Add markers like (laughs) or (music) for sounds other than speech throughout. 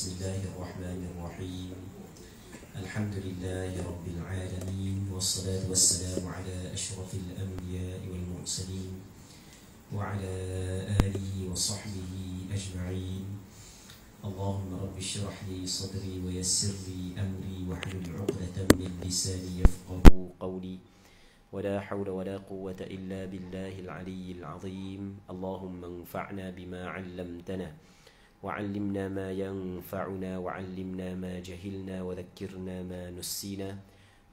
بسم الله الرحمن الرحيم الحمد لله رب العالمين والصلاة والسلام على أشرف الأنبياء والمرسلين وعلى آله وصحبه أجمعين اللهم رب اشرح لي صدري ويسر لي أمري واحلل عقدة من لساني يفقه قولي ولا حول ولا قوة إلا بالله العلي العظيم اللهم انفعنا بما علمتنا وعلمنا ما ينفعنا وعلمنا ما جهلنا وذكرنا ما نسينا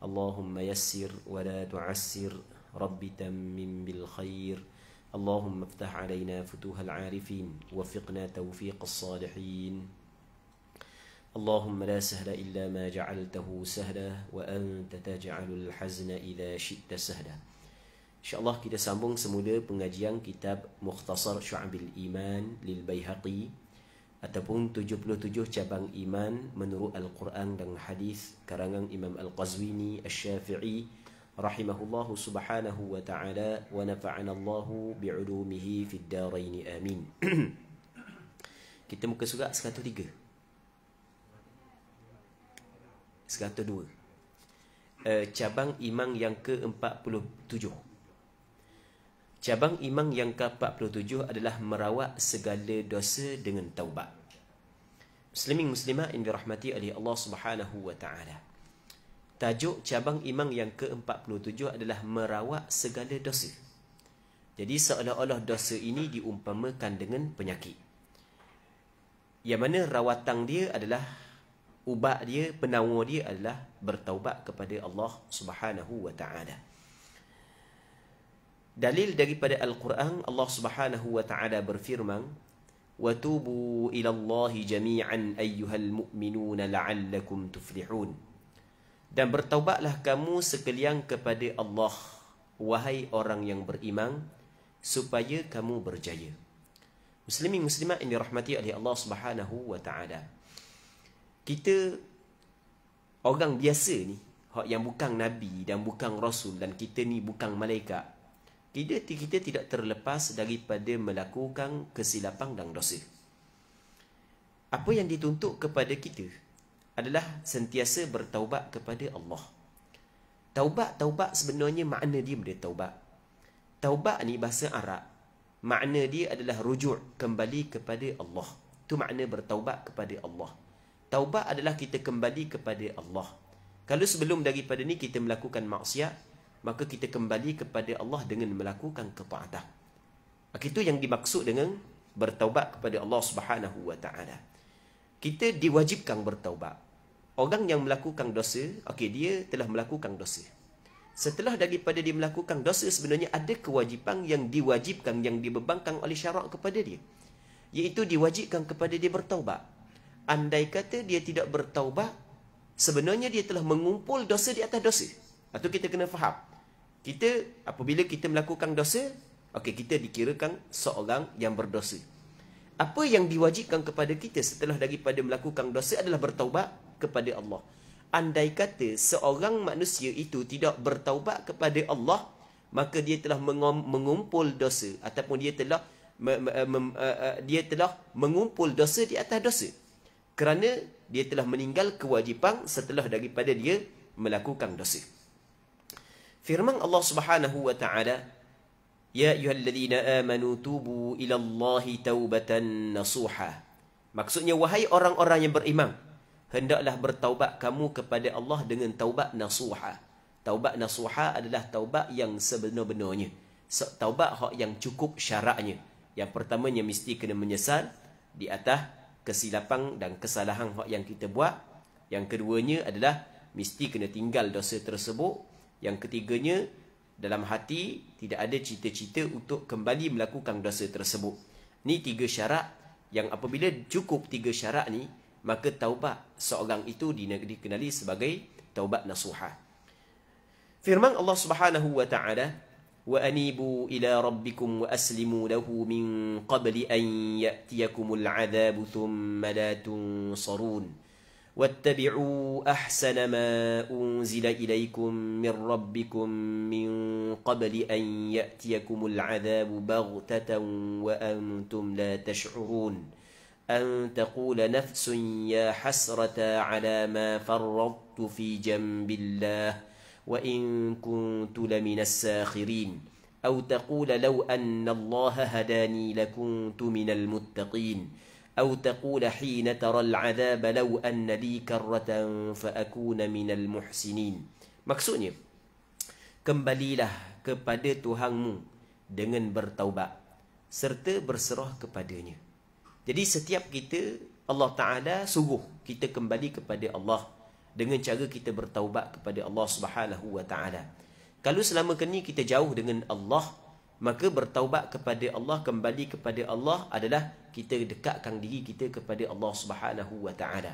اللهم يسر ولا تعسر رب تمم بالخير اللهم افتح علينا فتوح العارفين وفقنا توفيق الصالحين اللهم لا سهل إلا ما جعلته سهلا وأنت تجعل الحزن إذا شئت سهلا InsyaAllah kita sambung semula pengajian kitab Mukhtasar Syu'abil Iman lil Baihaqi ataupun 77 cabang iman menurut Al-Quran dan hadis karangan Imam Al-Qazwini, Al-Syafi'i, rahimahullahu subhanahu wa ta'ala wa nafa'ana Allahu bi'ulumihi fid darain amin. (clears throat) Kita muka surat 103. 102. Uh, cabang iman yang ke-47. Cabang iman yang ke-47 adalah merawat segala dosa dengan taubat. Muslimin Muslimah yang dirahmati oleh Allah Subhanahu wa taala. Tajuk cabang iman yang ke-47 adalah merawat segala dosa. Jadi seolah-olah dosa ini diumpamakan dengan penyakit. Yang mana rawatan dia adalah ubat dia, penawar dia adalah bertaubat kepada Allah Subhanahu wa taala. Dalil دليل دقيبد القرآن الله سبحانه وتعالى برفرمان وتوبوا إلى الله jami'an أيها mu'minun, لعلكم tuflihun dan bertaubatlah kamu sekalian kepada Allah wahai orang yang beriman supaya kamu berjaya muslimin muslimat yang dirahmati oleh Allah Subhanahu wa taala kita orang biasa ni yang bukan nabi dan bukan rasul dan kita ni bukan malaikat tidak kita tidak terlepas daripada melakukan kesilapan dan dosa. Apa yang dituntut kepada kita adalah sentiasa bertaubat kepada Allah. Taubat-taubat sebenarnya makna dia benda taubat. Taubat ni bahasa Arab. Makna dia adalah rujuk kembali kepada Allah. Tu makna bertaubat kepada Allah. Taubat adalah kita kembali kepada Allah. Kalau sebelum daripada ni kita melakukan maksiat, maka kita kembali kepada Allah dengan melakukan ketaatan. Itu yang dimaksud dengan bertaubat kepada Allah Subhanahu wa taala. Kita diwajibkan bertaubat. Orang yang melakukan dosa, okey dia telah melakukan dosa. Setelah daripada dia melakukan dosa sebenarnya ada kewajipan yang diwajibkan yang dibebankan oleh syarak kepada dia. Iaitu diwajibkan kepada dia bertaubat. Andai kata dia tidak bertaubat, sebenarnya dia telah mengumpul dosa di atas dosa. Atau kita kena faham kita apabila kita melakukan dosa okey kita dikirakan seorang yang berdosa apa yang diwajibkan kepada kita setelah daripada melakukan dosa adalah bertaubat kepada Allah andai kata seorang manusia itu tidak bertaubat kepada Allah maka dia telah mengumpul dosa ataupun dia telah eh, eh, eh, dia telah mengumpul dosa di atas dosa kerana dia telah meninggal kewajipan setelah daripada dia melakukan dosa Firman Allah Subhanahu wa taala Ya ayyuhalladzina amanu tubu ila Allah taubatan nasuha Maksudnya wahai orang-orang yang beriman hendaklah bertaubat kamu kepada Allah dengan taubat nasuha Taubat nasuha adalah taubat yang sebenar-benarnya taubat hak yang cukup syaratnya yang pertamanya mesti kena menyesal di atas kesilapan dan kesalahan hak yang kita buat yang keduanya adalah mesti kena tinggal dosa tersebut yang ketiganya, dalam hati tidak ada cita-cita untuk kembali melakukan dosa tersebut. Ini tiga syarat yang apabila cukup tiga syarat ni maka taubat seorang itu dikenali sebagai taubat nasuha. Firman Allah Subhanahu wa taala wa anibu ila rabbikum wa aslimu lahu min qabli an ya'tiyakumul 'adzabu thumma la tunsarun. واتبعوا أحسن ما أنزل إليكم من ربكم من قبل أن يأتيكم العذاب بغتة وأنتم لا تشعرون أن تقول نفس يا حسرة على ما فرطت في جنب الله وإن كنت لمن الساخرين أو تقول لو أن الله هداني لكنت من المتقين أو تقول حين ترى العذاب لو أن لي كرة فأكون من المحسنين maksudnya kembalilah kepada Tuhanmu dengan bertaubat serta berserah kepadanya jadi setiap kita Allah Taala suguh kita kembali kepada Allah dengan cara kita bertaubat kepada Allah Subhanahu Wa Taala kalau selama ini kita jauh dengan Allah maka bertaubat kepada Allah kembali kepada Allah adalah kita dekatkan diri kita kepada Allah Subhanahu wa taala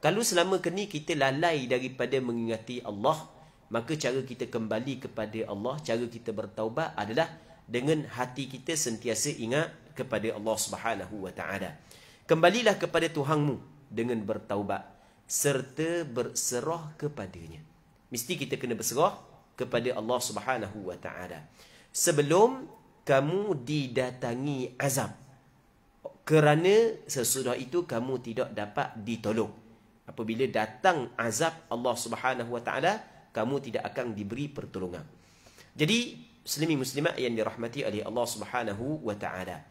kalau selama ini kita lalai daripada mengingati Allah maka cara kita kembali kepada Allah cara kita bertaubat adalah dengan hati kita sentiasa ingat kepada Allah Subhanahu wa taala kembalilah kepada Tuhanmu dengan bertaubat serta berserah kepadanya mesti kita kena berserah kepada Allah Subhanahu wa taala sebelum kamu didatangi azab kerana sesudah itu kamu tidak dapat ditolong apabila datang azab Allah Subhanahu wa taala kamu tidak akan diberi pertolongan jadi selimi muslimat yang dirahmati oleh Allah Subhanahu wa taala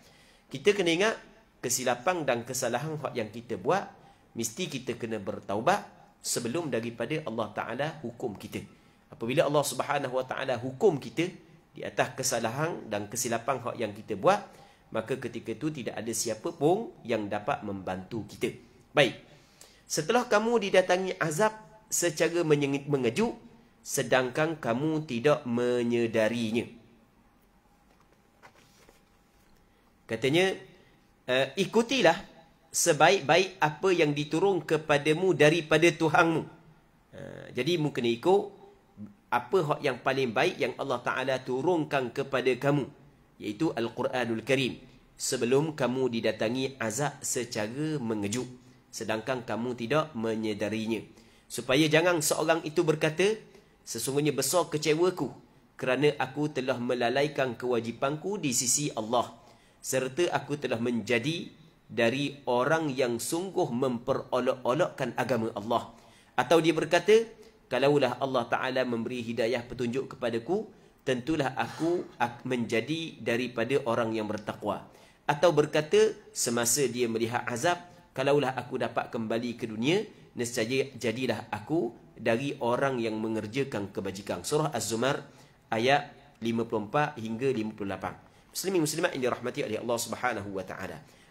kita kena ingat kesilapan dan kesalahan yang kita buat mesti kita kena bertaubat sebelum daripada Allah taala hukum kita apabila Allah Subhanahu wa taala hukum kita di atas kesalahan dan kesilapan hak yang kita buat maka ketika itu tidak ada siapa pun yang dapat membantu kita baik setelah kamu didatangi azab secara mengejut sedangkan kamu tidak menyedarinya katanya eh, ikutilah sebaik-baik apa yang diturun kepadamu daripada Tuhanmu eh, jadi mungkin ikut apa hak yang paling baik yang Allah Ta'ala turunkan kepada kamu. Iaitu Al-Quranul Karim. Sebelum kamu didatangi azab secara mengejut. Sedangkan kamu tidak menyedarinya. Supaya jangan seorang itu berkata, sesungguhnya besar kecewaku kerana aku telah melalaikan kewajipanku di sisi Allah. Serta aku telah menjadi dari orang yang sungguh memperolok-olokkan agama Allah. Atau dia berkata, Kalaulah Allah Ta'ala memberi hidayah petunjuk kepadaku, tentulah aku menjadi daripada orang yang bertakwa. Atau berkata, semasa dia melihat azab, kalaulah aku dapat kembali ke dunia, nescaya jadilah aku dari orang yang mengerjakan kebajikan. Surah Az-Zumar ayat 54 hingga 58. Muslimin muslimat yang dirahmati oleh Allah Subhanahu wa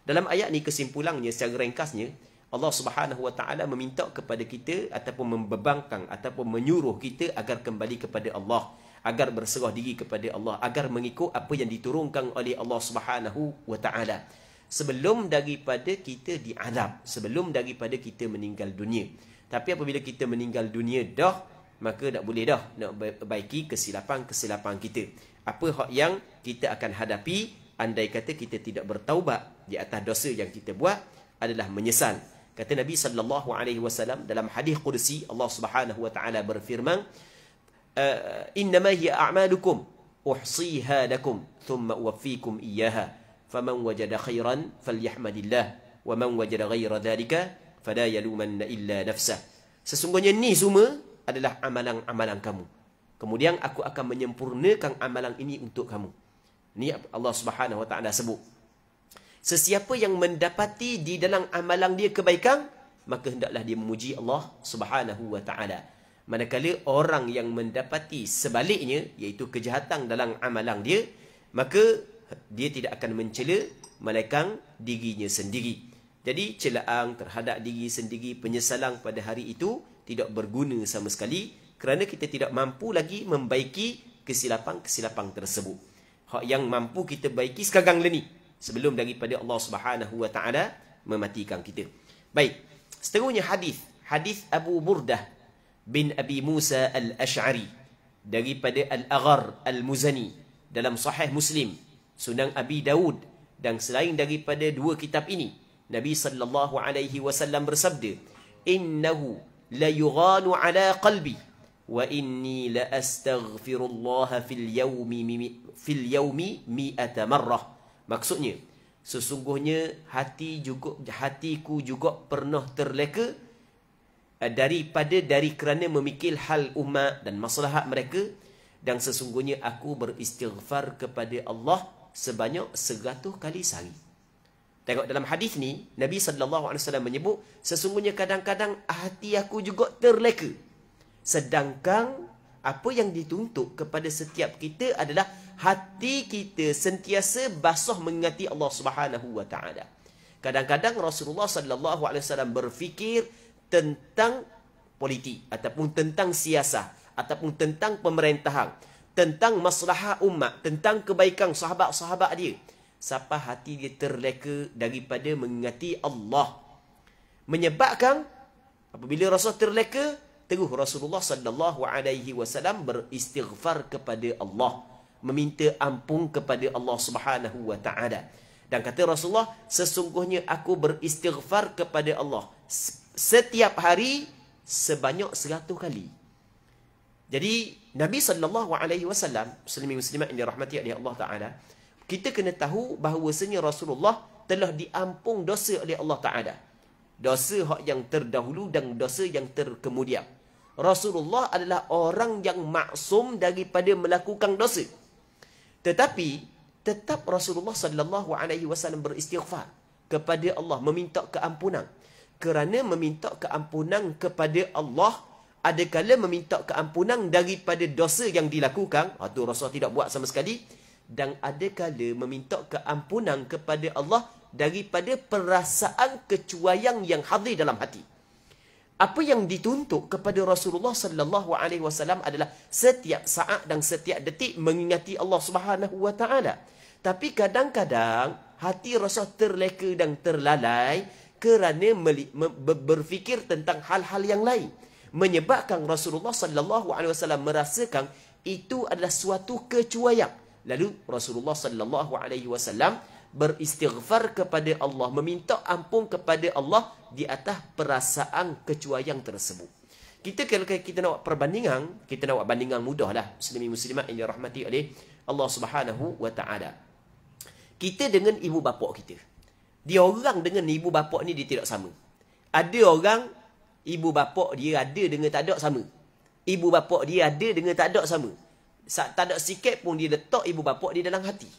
Dalam ayat ni kesimpulannya secara ringkasnya, Allah Subhanahu Wa Taala meminta kepada kita ataupun membebangkan ataupun menyuruh kita agar kembali kepada Allah, agar berserah diri kepada Allah, agar mengikut apa yang diturunkan oleh Allah Subhanahu Wa Taala sebelum daripada kita diazab, sebelum daripada kita meninggal dunia. Tapi apabila kita meninggal dunia dah, maka tak boleh dah nak baiki kesilapan-kesilapan kita. Apa hak yang kita akan hadapi andai kata kita tidak bertaubat di atas dosa yang kita buat adalah menyesal Kata Nabi sallallahu alaihi wasallam dalam hadis Qudsi Allah Subhanahu wa taala berfirman, eh, "Innama hiya a'malukum uhsiha lakum thumma uwaffikum iyyaha. Faman wajada khairan falyahmadillah, wa man wajada ghaira dhalika fala yaluman illa nafsah." Sesungguhnya ini semua adalah amalan-amalan kamu. Kemudian aku akan menyempurnakan amalan ini untuk kamu. Ni Allah Subhanahu wa taala sebut. Sesiapa yang mendapati di dalam amalan dia kebaikan, maka hendaklah dia memuji Allah Subhanahu wa taala. Manakala orang yang mendapati sebaliknya iaitu kejahatan dalam amalan dia, maka dia tidak akan mencela melainkan dirinya sendiri. Jadi celaan terhadap diri sendiri penyesalan pada hari itu tidak berguna sama sekali kerana kita tidak mampu lagi membaiki kesilapan-kesilapan tersebut. Hak yang mampu kita baiki sekarang lah ni sebelum daripada Allah Subhanahu wa taala mematikan kita. Baik. Seterusnya hadis, hadis Abu Burdah bin Abi Musa Al-Ash'ari daripada Al-Aghar Al-Muzani dalam Sahih Muslim, Sunan Abi Dawud dan selain daripada dua kitab ini, Nabi sallallahu alaihi wasallam bersabda, "Innahu la yughalu ala qalbi wa inni la astaghfirullah fil yawmi fil yawmi 100 marrah." Maksudnya, sesungguhnya hati juga hatiku juga pernah terleka eh, daripada dari kerana memikir hal umat dan masalah mereka dan sesungguhnya aku beristighfar kepada Allah sebanyak seratus kali sehari. Tengok dalam hadis ni, Nabi SAW menyebut, sesungguhnya kadang-kadang hati aku juga terleka. Sedangkan apa yang dituntut kepada setiap kita adalah hati kita sentiasa basuh mengingati Allah Subhanahu wa taala. Kadang-kadang Rasulullah sallallahu alaihi wasallam berfikir tentang politik ataupun tentang siasah ataupun tentang pemerintahan, tentang masalah umat, tentang kebaikan sahabat-sahabat dia. Sapa hati dia terleka daripada mengingati Allah. Menyebabkan apabila Rasul terleka, Teguh Rasulullah sallallahu alaihi wasallam beristighfar kepada Allah, meminta ampun kepada Allah Subhanahu wa taala. Dan kata Rasulullah, sesungguhnya aku beristighfar kepada Allah setiap hari sebanyak 100 kali. Jadi Nabi sallallahu alaihi wasallam, muslimin muslimat yang dirahmati oleh Allah taala, kita kena tahu bahawasanya Rasulullah telah diampung dosa oleh Allah taala. Dosa hak yang terdahulu dan dosa yang terkemudian. Rasulullah adalah orang yang maksum daripada melakukan dosa. Tetapi tetap Rasulullah sallallahu alaihi wasallam beristighfar kepada Allah meminta keampunan. Kerana meminta keampunan kepada Allah ada adakala meminta keampunan daripada dosa yang dilakukan, itu Rasul tidak buat sama sekali dan ada adakala meminta keampunan kepada Allah daripada perasaan kecuaian yang hadir dalam hati apa yang dituntut kepada Rasulullah sallallahu alaihi wasallam adalah setiap saat dan setiap detik mengingati Allah Subhanahu wa taala. Tapi kadang-kadang hati Rasul terleka dan terlalai kerana berfikir tentang hal-hal yang lain. Menyebabkan Rasulullah sallallahu alaihi wasallam merasakan itu adalah suatu kecuaian. Lalu Rasulullah sallallahu alaihi wasallam beristighfar kepada Allah, meminta ampun kepada Allah di atas perasaan kecuaian tersebut. Kita kalau kita nak perbandingan, kita nak buat bandingan mudahlah. Muslimin muslimat yang dirahmati oleh Allah Subhanahu wa taala. Kita dengan ibu bapa kita. Dia orang dengan ibu bapa ni dia tidak sama. Ada orang ibu bapa dia ada dengan tak ada sama. Ibu bapa dia ada dengan tak ada sama. Saat Tak ada sikit pun dia letak ibu bapa di dalam hati.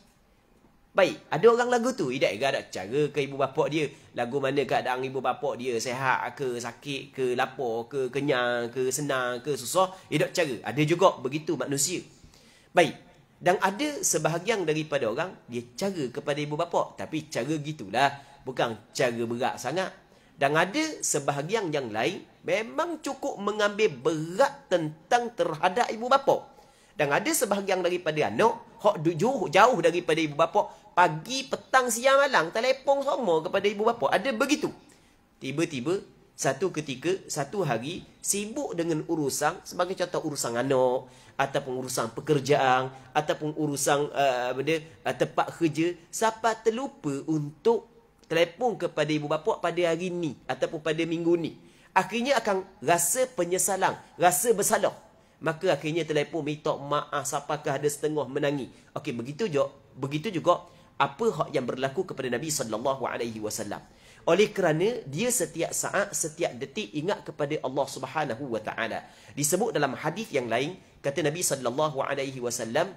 Baik, ada orang lagu tu, tidak ke ada cara ke ibu bapa dia, lagu mana keadaan ibu bapa dia, sehat ke, sakit ke, lapar ke, kenyang ke, senang ke, susah, tidak cara. Ada juga begitu manusia. Baik, dan ada sebahagian daripada orang, dia cara kepada ibu bapa, tapi cara gitulah, bukan cara berat sangat. Dan ada sebahagian yang lain, memang cukup mengambil berat tentang terhadap ibu bapa. Dan ada sebahagian daripada anak, hok jauh daripada ibu bapa pagi, petang, siang, malam, telepon semua kepada ibu bapa. Ada begitu. Tiba-tiba, satu ketika, satu hari, sibuk dengan urusan, sebagai contoh urusan anak, ataupun urusan pekerjaan, ataupun urusan uh, benda, uh, tempat kerja, siapa terlupa untuk telefon kepada ibu bapa pada hari ini ataupun pada minggu ini. Akhirnya akan rasa penyesalan, rasa bersalah. Maka akhirnya telefon minta maaf siapakah ada setengah menangi. Okey, begitu juga, begitu juga apa hak yang berlaku kepada Nabi sallallahu alaihi wasallam oleh kerana dia setiap saat setiap detik ingat kepada Allah Subhanahu wa taala disebut dalam hadis yang lain kata Nabi sallallahu alaihi wasallam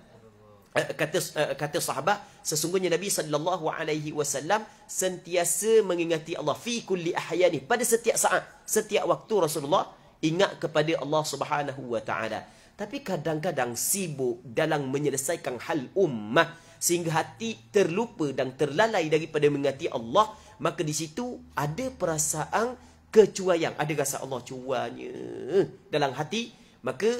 eh, kata eh, kata sahabat sesungguhnya Nabi sallallahu alaihi wasallam sentiasa mengingati Allah fi kulli ahyani pada setiap saat setiap waktu Rasulullah ingat kepada Allah Subhanahu wa taala tapi kadang-kadang sibuk dalam menyelesaikan hal ummah sehingga hati terlupa dan terlalai daripada mengerti Allah, maka di situ ada perasaan kecuaian, ada rasa Allah cuanya dalam hati, maka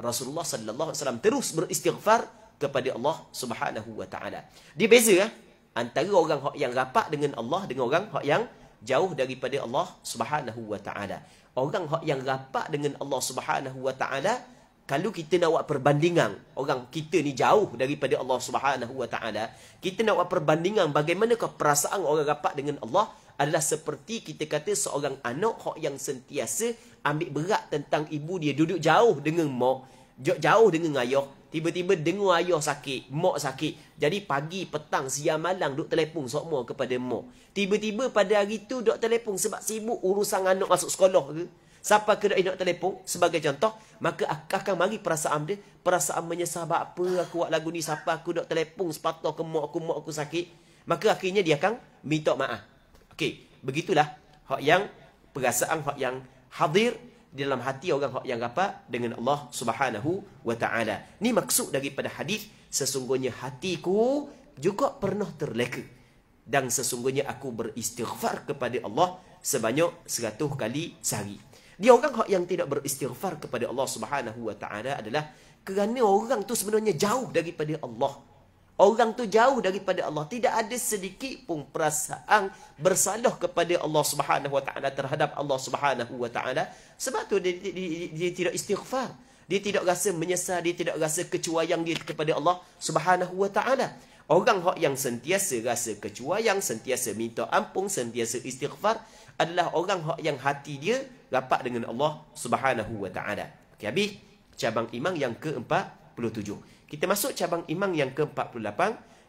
Rasulullah sallallahu alaihi wasallam terus beristighfar kepada Allah Subhanahu wa taala. Dia beza eh? antara orang yang rapat dengan Allah dengan orang yang jauh daripada Allah Subhanahu wa taala. Orang yang rapat dengan Allah Subhanahu wa taala kalau kita nak buat perbandingan orang kita ni jauh daripada Allah Subhanahu Wa Taala kita nak buat perbandingan bagaimanakah perasaan orang rapat dengan Allah adalah seperti kita kata seorang anak hok yang sentiasa ambil berat tentang ibu dia duduk jauh dengan mak jauh dengan ayah tiba-tiba dengar ayah sakit mak sakit jadi pagi petang siang malam duk telefon semua kepada mak tiba-tiba pada hari tu duk telefon sebab sibuk urusan anak masuk sekolah ke Siapa kena nak telepon? sebagai contoh, maka akan mari perasaan dia, perasaan menyesal buat apa aku buat lagu ni, siapa aku nak telepon, sepatah ke mak aku, mak aku sakit. Maka akhirnya dia akan minta maaf. Okey, begitulah hak yang perasaan hak yang hadir di dalam hati orang hak yang rapat dengan Allah Subhanahu wa taala. Ni maksud daripada hadis sesungguhnya hatiku juga pernah terleka dan sesungguhnya aku beristighfar kepada Allah sebanyak 100 kali sehari dia orang yang tidak beristighfar kepada Allah Subhanahu wa taala adalah kerana orang tu sebenarnya jauh daripada Allah. Orang tu jauh daripada Allah, tidak ada sedikit pun perasaan bersalah kepada Allah Subhanahu wa taala terhadap Allah Subhanahu wa taala sebab tu dia, dia, dia, dia tidak istighfar. Dia tidak rasa menyesal, dia tidak rasa yang dia kepada Allah Subhanahu wa taala. Orang yang sentiasa rasa yang sentiasa minta ampun, sentiasa istighfar adalah orang yang hati dia rapat dengan Allah Subhanahu wa taala. Okey habis cabang iman yang ke-47. Kita masuk cabang iman yang ke-48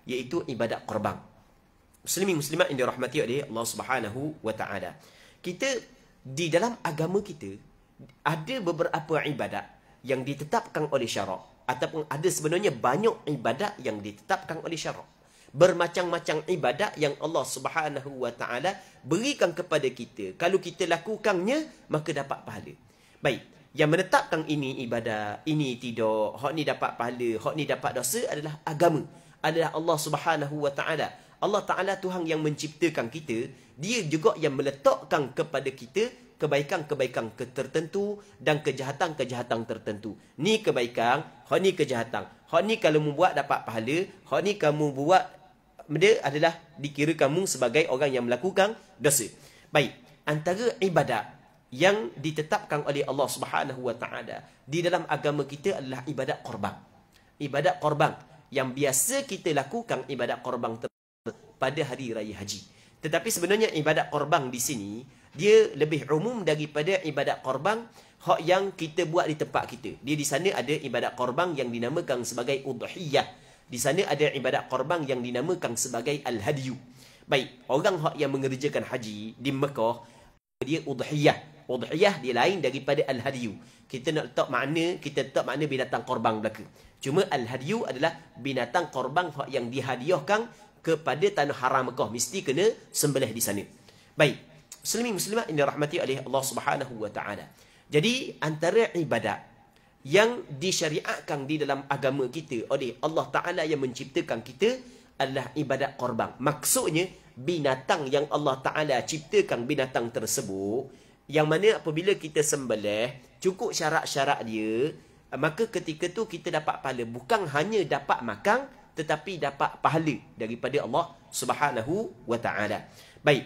iaitu ibadat korban. Muslimin muslimat yang dirahmati oleh Allah Subhanahu wa taala. Kita di dalam agama kita ada beberapa ibadat yang ditetapkan oleh syarak ataupun ada sebenarnya banyak ibadat yang ditetapkan oleh syarak bermacam-macam ibadat yang Allah Subhanahu wa taala berikan kepada kita. Kalau kita lakukannya maka dapat pahala. Baik, yang menetapkan ini ibadat, ini tidak, hak ni dapat pahala, hak ni dapat dosa adalah agama. Adalah Allah Subhanahu wa taala. Allah Taala Tuhan yang menciptakan kita, dia juga yang meletakkan kepada kita kebaikan-kebaikan tertentu dan kejahatan-kejahatan tertentu. Ni kebaikan, hak ni kejahatan. Hak ni kalau membuat dapat pahala, hak ni kamu buat dia adalah dikira kamu sebagai orang yang melakukan dosa. Baik, antara ibadat yang ditetapkan oleh Allah Subhanahu Wa Taala di dalam agama kita adalah ibadat korban. Ibadat korban yang biasa kita lakukan ibadat korban pada hari raya haji. Tetapi sebenarnya ibadat korban di sini dia lebih umum daripada ibadat korban hak yang kita buat di tempat kita. Dia di sana ada ibadat korban yang dinamakan sebagai udhiyah. Di sana ada ibadat korban yang dinamakan sebagai Al-Hadiyu. Baik, orang yang mengerjakan haji di Mekah, dia udhiyah. Udhiyah dia lain daripada Al-Hadiyu. Kita nak letak makna, kita letak makna binatang korban belaka. Cuma Al-Hadiyu adalah binatang korban yang dihadiahkan kepada tanah haram Mekah. Mesti kena sembelih di sana. Baik, muslimin muslimat ini rahmati oleh Allah subhanahu Jadi, antara ibadat yang disyariatkan di dalam agama kita oleh Allah Ta'ala yang menciptakan kita adalah ibadat korban. Maksudnya, binatang yang Allah Ta'ala ciptakan binatang tersebut, yang mana apabila kita sembelih, cukup syarat-syarat dia, maka ketika tu kita dapat pahala. Bukan hanya dapat makan, tetapi dapat pahala daripada Allah Subhanahu SWT. Baik,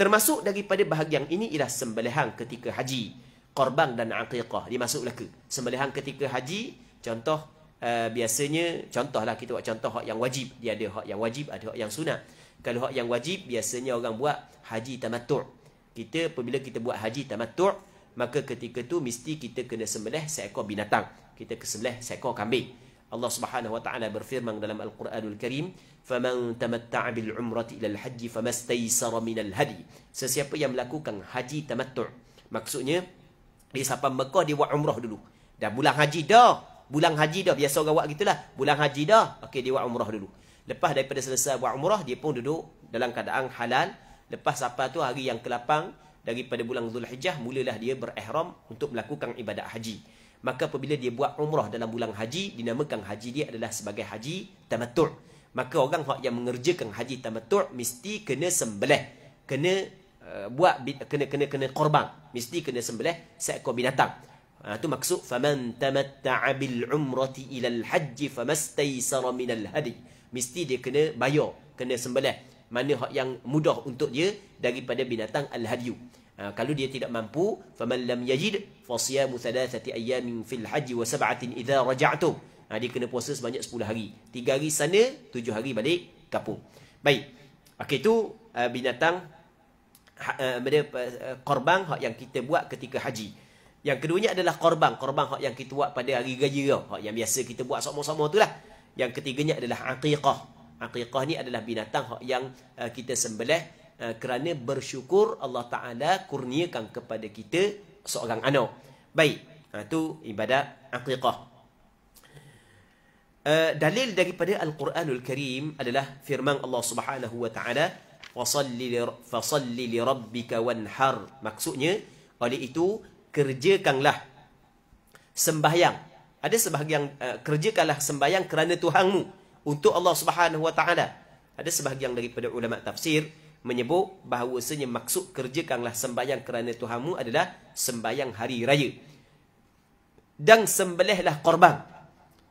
termasuk daripada bahagian ini ialah sembelihan ketika haji. Haji korban dan aqiqah dimasuk laka sembelihan ketika haji contoh uh, biasanya contohlah kita buat contoh hak yang wajib dia ada hak yang wajib ada hak yang sunat kalau hak yang wajib biasanya orang buat haji tamattu' kita apabila kita buat haji tamattu' maka ketika tu mesti kita kena sembelih seekor binatang kita kena sembelih seekor kambing Allah Subhanahu wa taala berfirman dalam Al-Quranul Karim faman tamatta'a bil umrati ila al-hajj famastaysara min al-hadi sesiapa yang melakukan haji tamattu' maksudnya dia sampai Mekah, dia buat umrah dulu. Dah bulan haji dah. Bulan haji dah. Biasa orang buat gitulah. Bulan haji dah. Okey, dia buat umrah dulu. Lepas daripada selesai buat umrah, dia pun duduk dalam keadaan halal. Lepas sampai tu hari yang ke-8 daripada bulan Zulhijjah, mulalah dia berihram untuk melakukan ibadat haji. Maka apabila dia buat umrah dalam bulan haji, dinamakan haji dia adalah sebagai haji tamatur. Maka orang yang mengerjakan haji tamatur mesti kena sembelih. Kena Eh, buat kena kena kena korban mesti kena sembelih seekor binatang ha, tu maksud faman tamatta'a bil umrati ila al hajj famastaysara min al hadi mesti dia kena bayar kena sembelih mana hak yang mudah untuk dia daripada binatang al hadi ha, ah, kalau dia tidak mampu faman lam yajid fa siyamu thalathati ayamin fil hajj wa sab'atin idza raja'tu ha, dia kena puasa sebanyak 10 hari 3 hari sana 7 hari balik kampung baik okey tu binatang ha, eh, eh, korban hak yang kita buat ketika haji. Yang keduanya adalah korban. Korban hak yang kita buat pada hari gaji kau. Hak yang biasa kita buat sama-sama tu lah. Yang ketiganya adalah aqiqah. Aqiqah ni adalah binatang hak yang uh, kita sembelih uh, kerana bersyukur Allah Ta'ala kurniakan kepada kita seorang anak. Baik. Itu ha, ibadat aqiqah. Uh, dalil daripada Al-Quranul Karim adalah firman Allah Subhanahu Wa Ta'ala fasalli li rabbika wanhar maksudnya oleh itu kerjakanlah sembahyang ada sebahagian uh, kerjakanlah sembahyang kerana Tuhanmu untuk Allah Subhanahu wa taala ada sebahagian daripada ulama tafsir menyebut bahawa bahawasanya maksud kerjakanlah sembahyang kerana Tuhanmu adalah sembahyang hari raya dan sembelihlah korban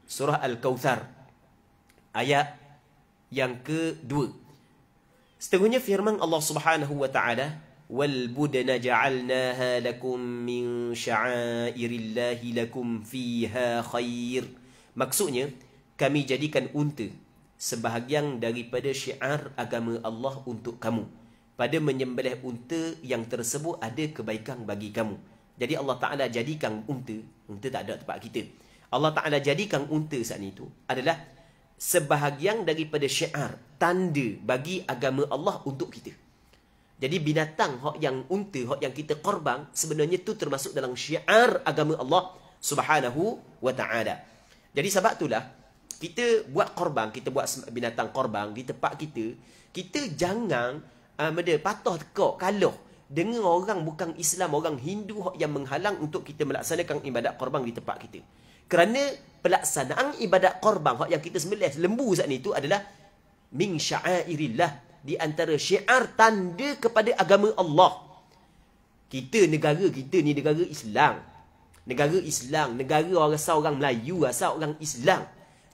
surah al-kautsar ayat yang kedua Setengahnya firman Allah Subhanahu wa taala وَالْبُدْنَ جَعَلْنَاهَا لَكُمْ مِنْ شَعَائِرِ اللَّهِ لَكُمْ فِيهَا خَيْرٍ Maksudnya, kami jadikan unta sebahagian daripada syiar agama Allah untuk kamu. Pada menyembelih unta yang tersebut ada kebaikan bagi kamu. Jadi Allah Ta'ala jadikan unta, unta tak ada tempat kita. Allah Ta'ala jadikan unta saat itu adalah sebahagian daripada syiar tanda bagi agama Allah untuk kita. Jadi binatang hok yang unta hok yang kita korban sebenarnya tu termasuk dalam syiar agama Allah Subhanahu wa taala. Jadi sebab itulah kita buat korban, kita buat binatang korban di tempat kita, kita jangan uh, ah, mede patah tekak kalau dengan orang bukan Islam, orang Hindu hok yang menghalang untuk kita melaksanakan ibadat korban di tempat kita. Kerana pelaksanaan ibadat korban yang kita sembelih lembu saat ni itu adalah min sya'airillah di antara syiar tanda kepada agama Allah. Kita negara kita ni negara Islam. Negara Islam, negara orang asal orang Melayu, asal orang Islam.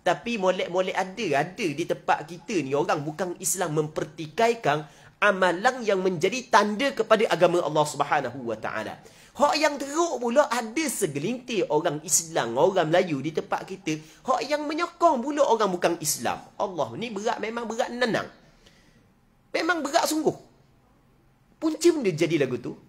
Tapi molek-molek ada, ada di tempat kita ni orang bukan Islam mempertikaikan amalan yang menjadi tanda kepada agama Allah Subhanahu wa taala. Hak yang teruk pula ada segelintir orang Islam, orang Melayu di tempat kita. Hak yang menyokong pula orang bukan Islam. Allah ni berat memang berat nenang. Memang berat sungguh. Punca benda jadi lagu tu.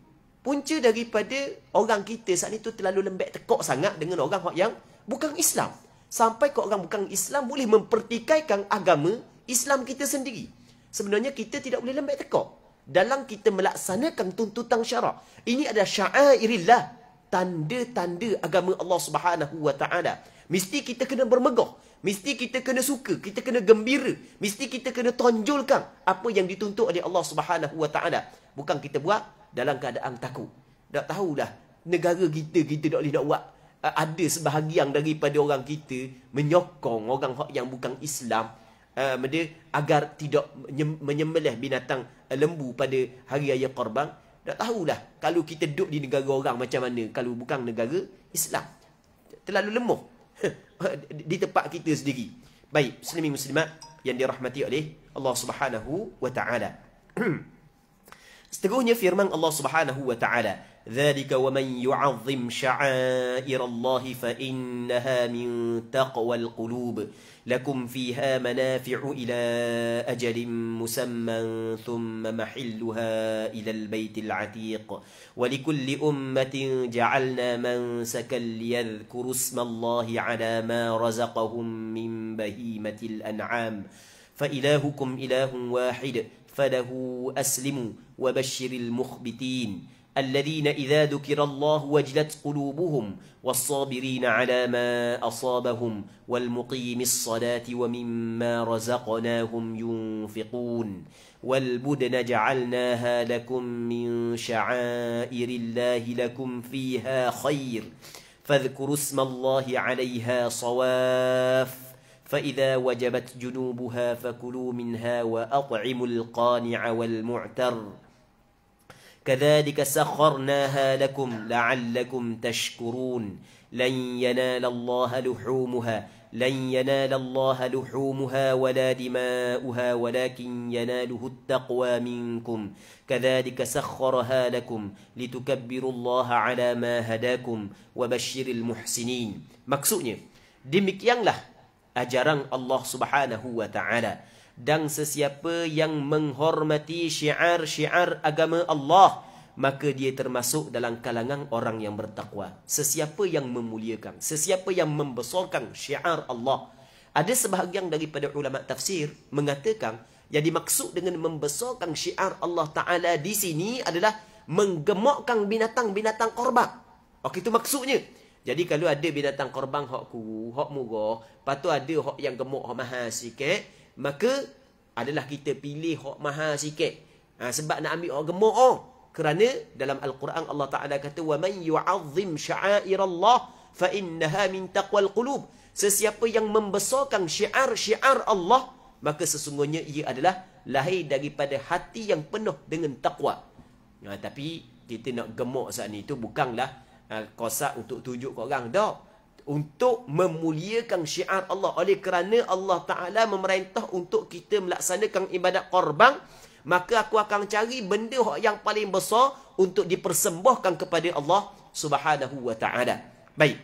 Punca daripada orang kita saat itu terlalu lembek tekok sangat dengan orang hak yang bukan Islam. Sampai ke orang bukan Islam boleh mempertikaikan agama Islam kita sendiri. Sebenarnya kita tidak boleh lembek tekok dalam kita melaksanakan tuntutan syarak. Ini adalah syairillah, tanda-tanda agama Allah Subhanahu wa taala. Mesti kita kena bermegah, mesti kita kena suka, kita kena gembira, mesti kita kena tonjolkan apa yang dituntut oleh Allah Subhanahu wa taala. Bukan kita buat dalam keadaan takut. Tak tahulah negara kita kita tak boleh nak buat eh, ada sebahagian daripada orang kita menyokong orang yang bukan Islam benda ah, agar tidak menyembelih binatang ah, lembu pada hari raya korban tak tahulah kalau kita duduk di negara orang macam mana kalau bukan negara Islam terlalu lemah (laughs) di tempat kita sendiri baik muslimin muslimat yang dirahmati oleh Allah Subhanahu wa taala (clears throat) seterusnya firman Allah Subhanahu wa taala ذلك ومن يعظم شعائر الله فإنها من تقوى القلوب لكم فيها منافع إلى أجل مسمى ثم محلها إلى البيت العتيق ولكل أمة جعلنا منسكا ليذكروا اسم الله على ما رزقهم من بهيمة الأنعام فإلهكم إله واحد فله أسلموا وبشر المخبتين الذين إذا ذكر الله وجلت قلوبهم والصابرين على ما أصابهم والمقيم الصلاة ومما رزقناهم ينفقون والبدن جعلناها لكم من شعائر الله لكم فيها خير فاذكروا اسم الله عليها صواف فإذا وجبت جنوبها فكلوا منها وأطعموا القانع والمعتر كذلك سخرناها لكم لعلكم تشكرون لن ينال الله لحومها لن ينال الله لحومها ولا دماؤها ولكن يناله التقوى منكم كذلك سخرها لكم لتكبروا الله على ما هداكم وبشر المحسنين maksudnya demikianlah ajaran Allah Subhanahu wa taala dan sesiapa yang menghormati syiar-syiar agama Allah maka dia termasuk dalam kalangan orang yang bertakwa sesiapa yang memuliakan sesiapa yang membesarkan syiar Allah ada sebahagian daripada ulama tafsir mengatakan yang dimaksud dengan membesarkan syiar Allah taala di sini adalah menggemukkan binatang-binatang korban okey itu maksudnya jadi kalau ada binatang korban hok ku hok murah patu ada hok yang gemuk hok mahal sikit maka adalah kita pilih hak maha sikit. Ha, sebab nak ambil hak gemuk oh. Kerana dalam al-Quran Allah Taala kata wa man yu'azzim sya'airallah fa innaha min taqwal qulub. Sesiapa yang membesarkan syiar-syiar Allah maka sesungguhnya ia adalah lahir daripada hati yang penuh dengan takwa. Ha, tapi kita nak gemuk saat ni tu bukanlah ha, kosak untuk tunjuk ke orang dah untuk memuliakan syiar Allah oleh kerana Allah Ta'ala memerintah untuk kita melaksanakan ibadat korban maka aku akan cari benda yang paling besar untuk dipersembahkan kepada Allah Subhanahu Wa Ta'ala baik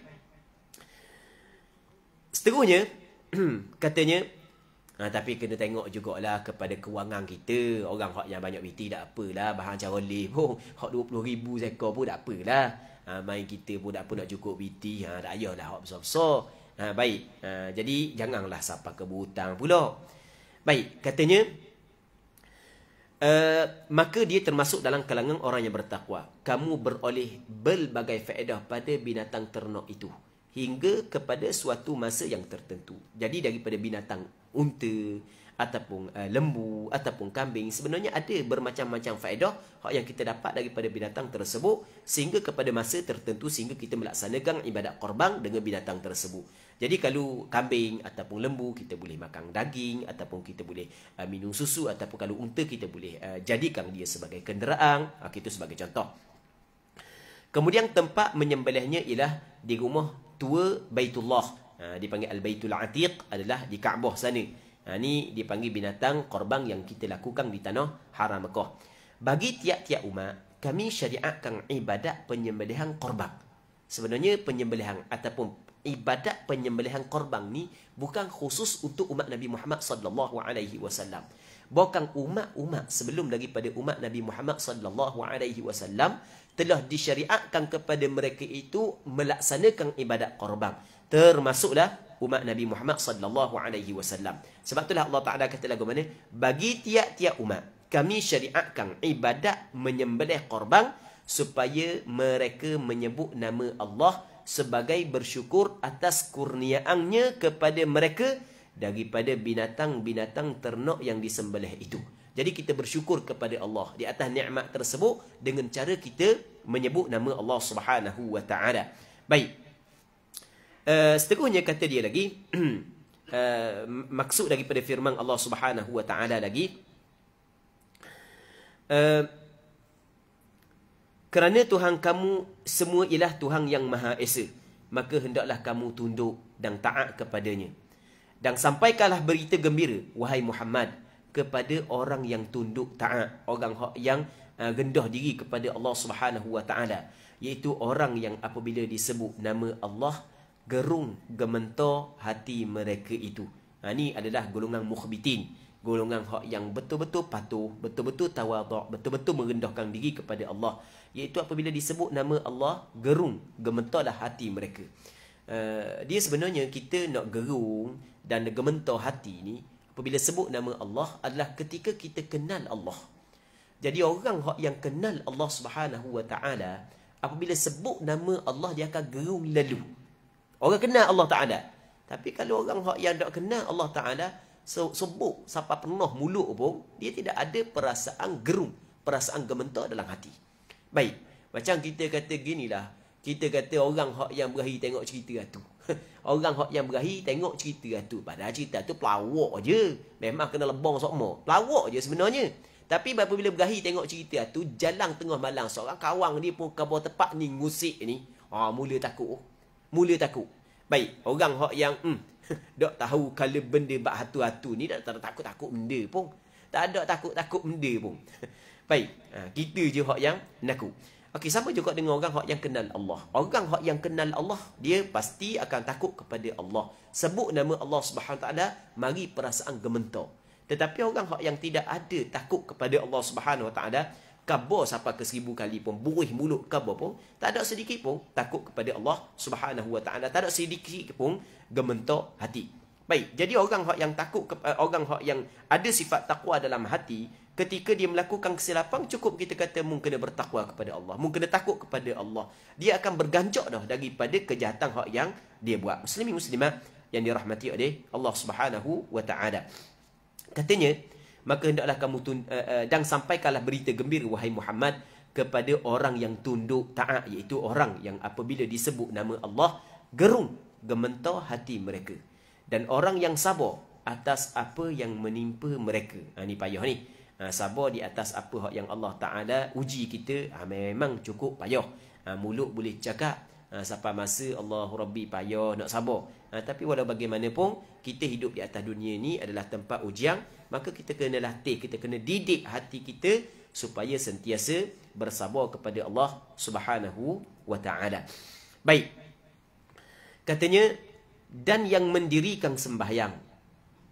seterusnya (clears throat) katanya Ha, tapi kena tengok juga lah kepada kewangan kita. Orang yang banyak biti tak apalah. Bahan cara leh oh, pun. Hak 20 ribu sekor pun tak apalah ha, main kita pun tak pun nak cukup BT ha ah, tak ayahlah hak ah, besar-besar ha baik ha, jadi janganlah siapa kebutang pula baik katanya Uh, maka dia termasuk dalam kalangan orang yang bertakwa. Kamu beroleh berbagai faedah pada binatang ternak itu. Hingga kepada suatu masa yang tertentu. Jadi daripada binatang unta, ataupun uh, lembu ataupun kambing sebenarnya ada bermacam-macam faedah hak yang kita dapat daripada binatang tersebut sehingga kepada masa tertentu sehingga kita melaksanakan ibadat korban dengan binatang tersebut. Jadi kalau kambing ataupun lembu kita boleh makan daging ataupun kita boleh uh, minum susu ataupun kalau unta kita boleh uh, jadikan dia sebagai kenderaan, uh, itu sebagai contoh. Kemudian tempat menyembelihnya ialah di rumah tua Baitullah. Uh, dipanggil Al-Baitul Atiq adalah di Kaabah sana. Ha, ni dipanggil binatang korban yang kita lakukan di tanah haram Mekah. Bagi tiap-tiap umat, kami syariahkan ibadat penyembelihan korban. Sebenarnya penyembelihan ataupun ibadat penyembelihan korban ni bukan khusus untuk umat Nabi Muhammad sallallahu alaihi wasallam. Bukan umat-umat sebelum daripada umat Nabi Muhammad sallallahu alaihi wasallam telah disyariatkan kepada mereka itu melaksanakan ibadat korban. Termasuklah umat Nabi Muhammad sallallahu alaihi wasallam. Sebab itulah Allah Taala kata lagu mana? Bagi tiap-tiap umat, kami syariatkan ibadat menyembelih korban supaya mereka menyebut nama Allah sebagai bersyukur atas kurniaannya kepada mereka daripada binatang-binatang ternak yang disembelih itu. Jadi kita bersyukur kepada Allah di atas nikmat tersebut dengan cara kita menyebut nama Allah Subhanahu wa taala. Baik. Eh, seterusnya kata dia lagi uh, (clears throat) maksud daripada firman Allah Subhanahu wa taala lagi uh, kerana Tuhan kamu semua ialah Tuhan yang Maha Esa maka hendaklah kamu tunduk dan taat kepadanya dan sampaikanlah berita gembira wahai Muhammad kepada orang yang tunduk taat orang yang uh, rendah diri kepada Allah Subhanahu wa taala iaitu orang yang apabila disebut nama Allah gerung gementor hati mereka itu. Ha, ini adalah golongan mukhbitin. Golongan yang betul-betul patuh, betul-betul tawaduk, betul-betul merendahkan diri kepada Allah. Iaitu apabila disebut nama Allah, gerung, gementorlah hati mereka. Uh, dia sebenarnya kita nak gerung dan gementor hati ni apabila sebut nama Allah adalah ketika kita kenal Allah. Jadi orang yang kenal Allah Subhanahu apabila sebut nama Allah dia akan gerung lalu. Orang kenal Allah Ta'ala. Tapi kalau orang yang tak kenal Allah Ta'ala, sebut sampai penuh mulut pun, dia tidak ada perasaan gerum, perasaan gementar dalam hati. Baik. Macam kita kata ginilah, kita kata orang hak yang berahi tengok cerita ratu. (laughs) orang hak yang berahi tengok cerita ratu. Padahal cerita tu pelawak je. Memang kena lebong sokmo. Pelawak je sebenarnya. Tapi berapa bila berahi tengok cerita ratu, jalan tengah malam seorang kawan dia pun kabur tepat ni, ngusik ni. Ha, mula takut. Oh, mula takut. Baik, orang hok yang hmm, (laughs) dok tahu kala benda bak hatu-hatu ni dak tak takut-takut benda pun. Tak ada takut-takut benda pun. (laughs) Baik, ha, kita je hok yang naku. Okey, sama juga dengan orang hok yang kenal Allah. Orang hok yang kenal Allah, dia pasti akan takut kepada Allah. Sebut nama Allah Subhanahu Taala, mari perasaan gementar. Tetapi orang hok yang tidak ada takut kepada Allah Subhanahu Taala, kabur siapa ke seribu kali pun, burih mulut kabur pun, tak ada sedikit pun takut kepada Allah Subhanahu Wa Taala, tak ada sedikit pun gementok hati. Baik, jadi orang hak yang takut eh, orang hak yang ada sifat takwa dalam hati, ketika dia melakukan kesilapan cukup kita kata mungkin kena bertakwa kepada Allah, mungkin kena takut kepada Allah. Dia akan berganjak dah daripada kejahatan hak yang dia buat. Muslimin muslimat yang dirahmati oleh Allah Subhanahu Wa Taala. Katanya, maka hendaklah kamu tun, uh, eh, uh, eh, dan sampaikanlah berita gembira wahai Muhammad kepada orang yang tunduk taat iaitu orang yang apabila disebut nama Allah gerung gementar hati mereka dan orang yang sabar atas apa yang menimpa mereka ha, ni payah ni ha, sabar di atas apa yang Allah Taala uji kita ha, memang cukup payah ha, mulut boleh cakap ha, sampai masa Allah Rabbi payah nak sabar ha, tapi walau bagaimanapun kita hidup di atas dunia ni adalah tempat ujian maka kita kena latih kita kena didik hati kita supaya sentiasa bersabar kepada Allah Subhanahu wa taala. Baik. Katanya dan yang mendirikan sembahyang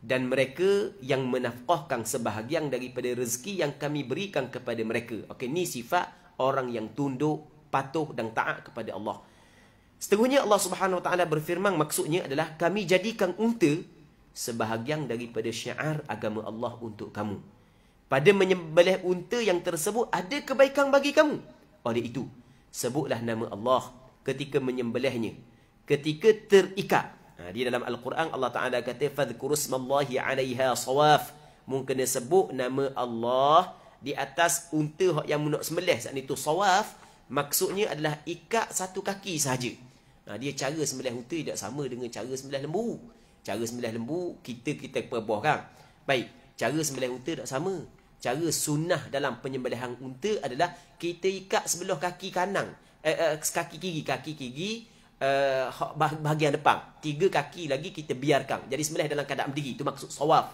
dan mereka yang menafkahkan sebahagian daripada rezeki yang kami berikan kepada mereka. Okey, ni sifat orang yang tunduk, patuh dan taat kepada Allah. Setengahnya Allah Subhanahu wa taala berfirman maksudnya adalah kami jadikan unta sebahagian daripada syiar agama Allah untuk kamu. Pada menyembelih unta yang tersebut ada kebaikan bagi kamu. Oleh itu, sebutlah nama Allah ketika menyembelihnya. Ketika terikat. Ha, di dalam Al-Quran Allah Taala kata fadhkurusmallahi 'alayha sawaf. Mungkin sebut nama Allah di atas unta yang nak sembelih saat itu sawaf maksudnya adalah ikat satu kaki sahaja. Ha, dia cara sembelih unta tidak sama dengan cara sembelih lembu. Cara sembelih lembu kita kita perbuah kan. Baik, cara sembelih unta tak sama. Cara sunnah dalam penyembelihan unta adalah kita ikat sebelah kaki kanan, eh, eh kaki kiri, kaki kiri eh bahagian depan. Tiga kaki lagi kita biarkan. Jadi sembelih dalam keadaan berdiri. Itu maksud sawaf.